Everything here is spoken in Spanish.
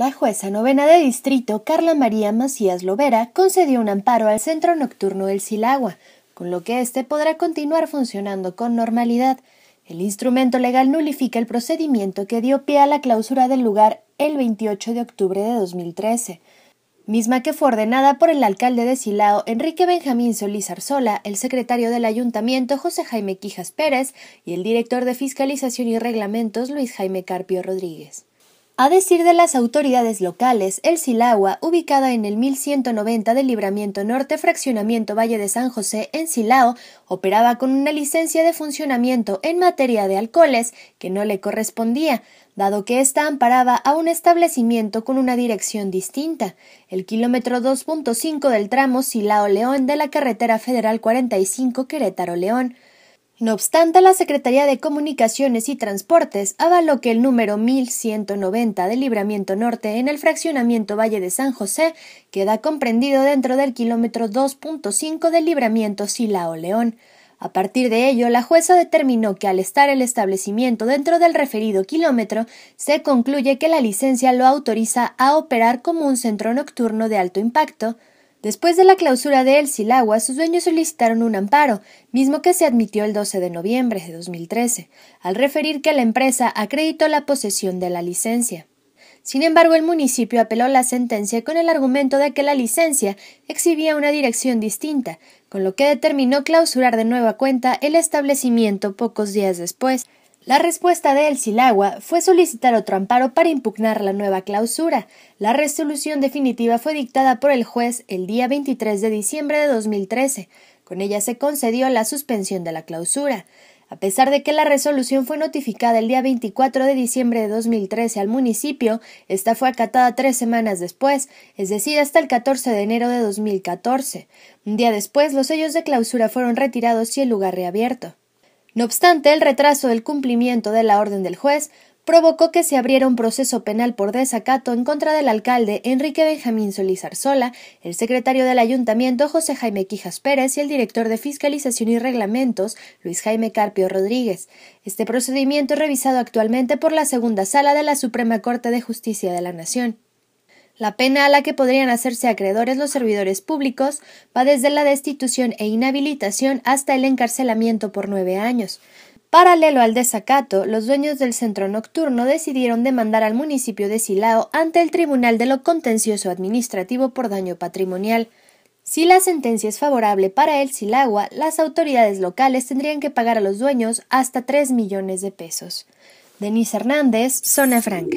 La jueza novena de distrito, Carla María Macías Lovera, concedió un amparo al centro nocturno del Silagua, con lo que éste podrá continuar funcionando con normalidad. El instrumento legal nulifica el procedimiento que dio pie a la clausura del lugar el 28 de octubre de 2013, misma que fue ordenada por el alcalde de Silao, Enrique Benjamín Solís Arzola, el secretario del ayuntamiento, José Jaime Quijas Pérez, y el director de Fiscalización y Reglamentos, Luis Jaime Carpio Rodríguez. A decir de las autoridades locales, el Silagua, ubicada en el 1190 del Libramiento Norte, Fraccionamiento Valle de San José, en Silao, operaba con una licencia de funcionamiento en materia de alcoholes que no le correspondía, dado que ésta amparaba a un establecimiento con una dirección distinta. El kilómetro 2.5 del tramo Silao-León de la carretera federal 45 Querétaro-León. No obstante, la Secretaría de Comunicaciones y Transportes avaló que el número 1190 del Libramiento Norte en el fraccionamiento Valle de San José queda comprendido dentro del kilómetro 2.5 del Libramiento Silao León. A partir de ello, la jueza determinó que al estar el establecimiento dentro del referido kilómetro, se concluye que la licencia lo autoriza a operar como un centro nocturno de alto impacto, Después de la clausura de El Silagua, sus dueños solicitaron un amparo, mismo que se admitió el 12 de noviembre de 2013, al referir que la empresa acreditó la posesión de la licencia. Sin embargo, el municipio apeló la sentencia con el argumento de que la licencia exhibía una dirección distinta, con lo que determinó clausurar de nueva cuenta el establecimiento pocos días después. La respuesta de El Silagua fue solicitar otro amparo para impugnar la nueva clausura. La resolución definitiva fue dictada por el juez el día 23 de diciembre de 2013. Con ella se concedió la suspensión de la clausura. A pesar de que la resolución fue notificada el día 24 de diciembre de 2013 al municipio, esta fue acatada tres semanas después, es decir, hasta el 14 de enero de 2014. Un día después, los sellos de clausura fueron retirados y el lugar reabierto. No obstante, el retraso del cumplimiento de la orden del juez provocó que se abriera un proceso penal por desacato en contra del alcalde Enrique Benjamín Solís Arzola, el secretario del ayuntamiento José Jaime Quijas Pérez y el director de Fiscalización y Reglamentos Luis Jaime Carpio Rodríguez. Este procedimiento es revisado actualmente por la segunda sala de la Suprema Corte de Justicia de la Nación. La pena a la que podrían hacerse acreedores los servidores públicos va desde la destitución e inhabilitación hasta el encarcelamiento por nueve años. Paralelo al desacato, los dueños del centro nocturno decidieron demandar al municipio de Silao ante el Tribunal de lo Contencioso Administrativo por daño patrimonial. Si la sentencia es favorable para el Silagua, las autoridades locales tendrían que pagar a los dueños hasta tres millones de pesos. Denise Hernández, Zona Franca.